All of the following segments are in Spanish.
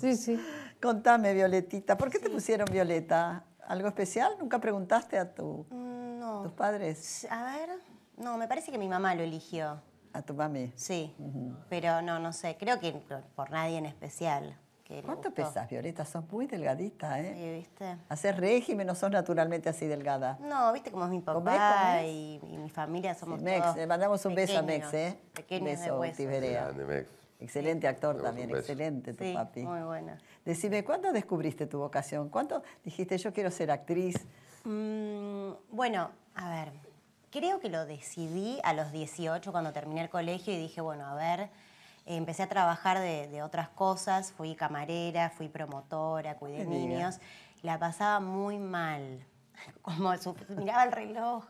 Sí, sí. Contame, Violetita, ¿por qué te pusieron Violeta? ¿Algo especial? ¿Nunca preguntaste a tu, mm, tus padres? A ver, no, me parece que mi mamá lo eligió. ¿A tu mami? Sí, pero no, no sé, creo que por nadie en especial. ¿Cuánto pesas, Violeta? Sos muy delgadita, ¿eh? Sí, viste. Haces régimen, no sos naturalmente así delgada. No, viste cómo es mi papá Y, mi familia somos Mex, mandamos un beso a Mex, ¿eh? Un beso, de Grande, Mex. Excelente actor también, excelente tu sí, papi. Muy buena. Decime, ¿cuándo descubriste tu vocación? ¿Cuándo dijiste yo quiero ser actriz? Mm, bueno, a ver, creo que lo decidí a los 18 cuando terminé el colegio y dije, bueno, a ver, empecé a trabajar de, de otras cosas, fui camarera, fui promotora, cuidé niños, la pasaba muy mal como miraba el reloj,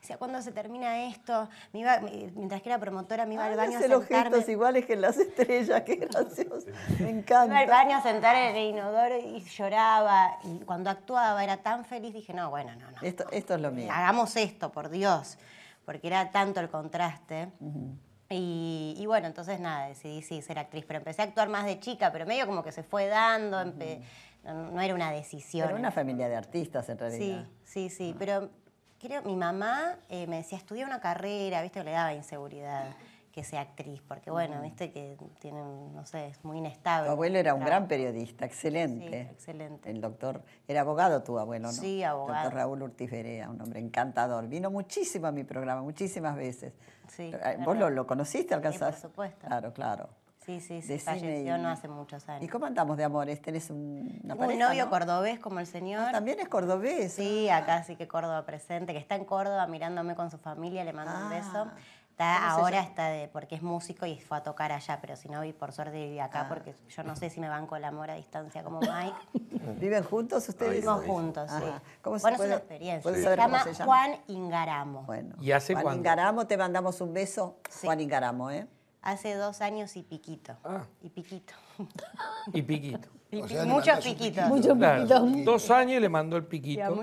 decía, ¿cuándo se termina esto? mientras que era promotora me iba ah, al baño a sentarme. los gestos iguales que las estrellas, qué gracioso, me encanta. Me iba al baño a sentar en el inodoro y lloraba, y cuando actuaba era tan feliz, dije, no, bueno, no, no. Esto, esto es lo mío. Hagamos esto, por Dios, porque era tanto el contraste. Y, bueno, entonces nada, decidí sí ser actriz, pero empecé a actuar más de chica, pero medio como que se fue dando, no, era una decisión. Era una familia de artistas en realidad. Sí, sí, sí. Ah. Pero creo, mi mamá eh, me decía, estudia una carrera, viste, le daba inseguridad que sea actriz, porque bueno, mm. viste que tiene no sé, es muy inestable. Tu abuelo era un gran periodista, excelente. Sí, excelente. El doctor, era abogado tu abuelo, ¿no? Sí, abogado. doctor Raúl Urtiz Verea, un hombre encantador. Vino muchísimo a mi programa, muchísimas veces. Sí. Eh, ¿Vos lo, lo, conociste, alcanzaste? Sí, por supuesto. Claro, claro. Sí, sí, sí, falleció no hace muchos años. ¿Y cómo andamos de amores? ¿Tenés un, un novio cordobés como el señor? Ah, también es cordobés. Sí, ah. acá sí que Córdoba presente, que está en Córdoba mirándome con su familia, le mando un ah. beso. Está, ahora está de, porque es músico y fue a tocar allá, pero si no, y por suerte viví acá porque yo no sé si me van con el amor a distancia como Mike. ¿Viven juntos ustedes? Vivimos juntos, sí. ¿Cómo se bueno, es una experiencia. Se, llama Juan Ingaramo. Bueno, ¿Y hace Juan Ingaramo, te mandamos un beso, Juan Ingaramo, ¿eh? Hace dos años y piquito. Ah. Y piquito. Y piquito. muchos piquitos. Muchos dos años y le mandó el piquito.